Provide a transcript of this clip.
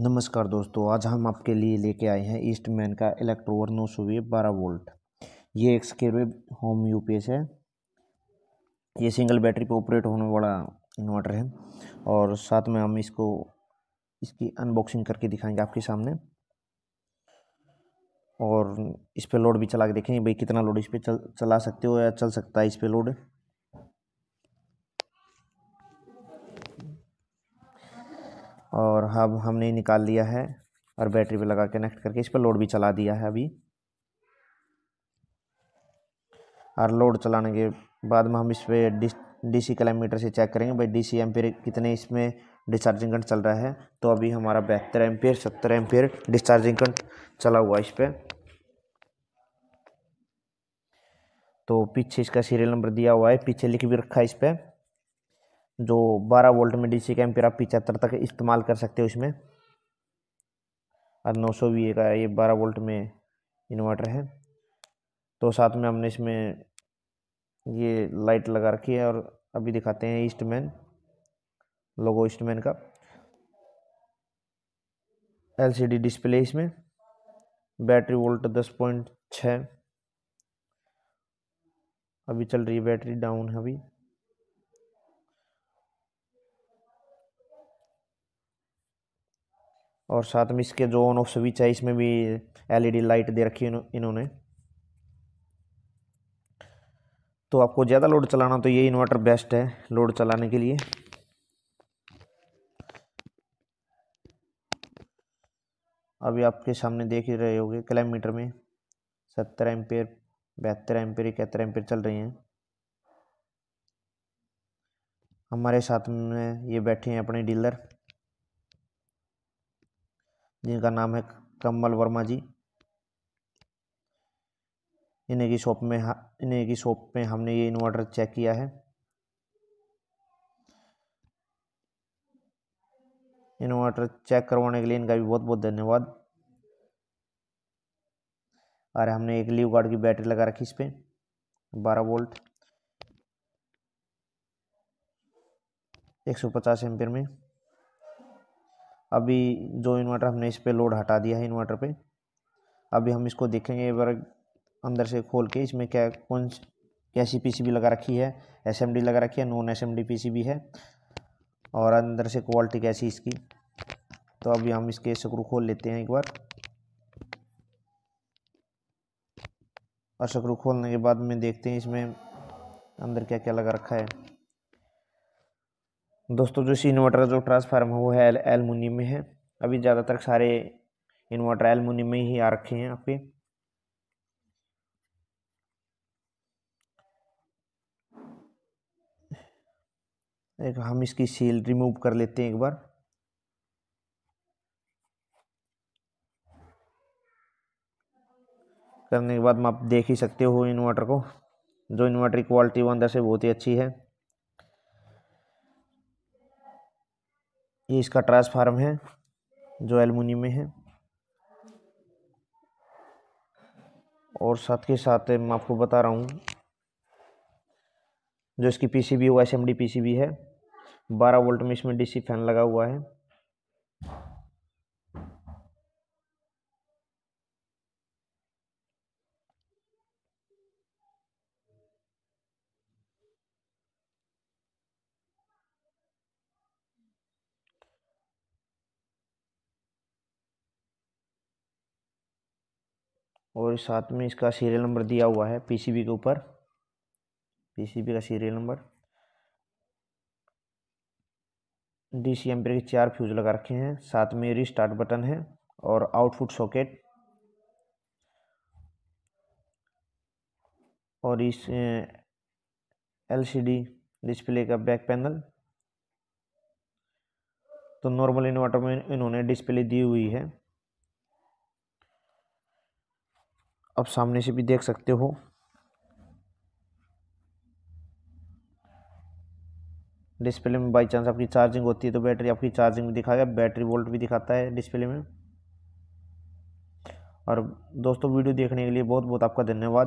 नमस्कार दोस्तों आज हम आपके लिए लेके आए हैं ईस्टमैन का इलेक्ट्रोवर नौ सौ वेब बारह वोल्ट ये एक स्केरवेब होम एस है ये सिंगल बैटरी पर ऑपरेट होने वाला इन्वर्टर है और साथ में हम इसको इसकी अनबॉक्सिंग करके दिखाएंगे आपके सामने और इस पर लोड भी चला के देखेंगे भाई कितना लोड इस पर चल चला सकते हो या चल सकता है इस पर लोड और हब हमने निकाल लिया है और बैटरी पे लगा कनेक्ट करके इस पर लोड भी चला दिया है अभी और लोड चलाने के बाद में हम इस पर डिस डी सी किलोमीटर से चेक करेंगे भाई डी सी कितने इसमें डिस्चार्जिंग कंट चल रहा है तो अभी हमारा बहत्तर एम्पेयर सत्तर एम्पेयर डिस्चार्जिंग कंट चला हुआ इस पर तो पीछे इसका सीरियल नंबर दिया हुआ है पीछे लिख भी रखा है इस पर जो 12 वोल्ट में डीसी का एम्पियर आप पिचहत्तर तक इस्तेमाल कर सकते हो इसमें और नौ सौ वी ए का ये 12 वोल्ट में इन्वर्टर है तो साथ में हमने इसमें ये लाइट लगा रखी है और अभी दिखाते हैं ईस्टमैन लोगो ईस्टमैन का एलसीडी डिस्प्ले इसमें बैटरी वोल्ट दस पॉइंट छः अभी चल रही है बैटरी डाउन है अभी और साथ में इसके जो ऑन ऑफ स्विच है इसमें भी एलईडी लाइट दे रखी है इन्होंने तो आपको ज़्यादा लोड चलाना तो ये इन्वर्टर बेस्ट है लोड चलाने के लिए अभी आपके सामने देख ही रहे होंगे किलोमीटर में सत्तर एम्पेयर बहत्तर एम्पेयर इकहत्तर एम्पेयर चल रही हैं हमारे साथ में ये बैठे हैं अपने डीलर जिनका नाम है कमल वर्मा जी इन्हीं की शॉप में इन्हीं की शॉप में हमने ये इन्वर्टर चेक किया है इन्वर्टर चेक करवाने के लिए इनका भी बहुत बहुत धन्यवाद अरे हमने एक लीव गार्ड की बैटरी लगा रखी इस पर बारह वोल्ट एक सौ पचास एम्पियर में अभी जो इन्वर्टर हमने इस पर लोड हटा दिया है इन्वर्टर पे अभी हम इसको देखेंगे एक बार अंदर से खोल के इसमें क्या कौन कैसी पीसीबी लगा रखी है एसएमडी लगा रखी है नॉन एसएमडी पीसीबी है और अंदर से क्वालिटी कैसी इसकी तो अभी हम इसके स्क्रू खोल लेते हैं एक बार और स्क्रू खोलने के बाद में देखते हैं इसमें अंदर क्या क्या लगा रखा है दोस्तों जो सी इन्वर्टर का जो ट्रांसफार्म है वो है एलमिनियम में है अभी ज़्यादातर सारे इन्वर्टर एलमोनियम में ही आ रखे हैं आपके एक हम इसकी सील रिमूव कर लेते हैं एक बार करने के बाद आप देख ही सकते हो इन्वर्टर को जो इन्वर्टर की क्वालिटी वो अंदर से बहुत ही अच्छी है ये इसका ट्रांसफार्म है जो एलमिनियम में है और साथ के साथ मैं आपको बता रहा हूँ जो इसकी पीसीबी वो एस पीसीबी है 12 वोल्ट में इसमें डीसी फैन लगा हुआ है और साथ में इसका सीरियल नंबर दिया हुआ है पीसीबी के ऊपर पीसीबी का serial number D C M के चार फ्यूज़ लगा रखे हैं साथ में रिस्टार्ट बटन है और आउटपुट सॉकेट और इस एलसीडी डिस्प्ले का बैक पैनल तो नॉर्मल इन्वर्टर में इन्होंने डिस्प्ले दी हुई है आप सामने से भी देख सकते हो डिस्प्ले में बाई चांस आपकी चार्जिंग होती है तो बैटरी आपकी चार्जिंग भी दिखाएगा बैटरी वोल्ट भी दिखाता है डिस्प्ले में और दोस्तों वीडियो देखने के लिए बहुत बहुत आपका धन्यवाद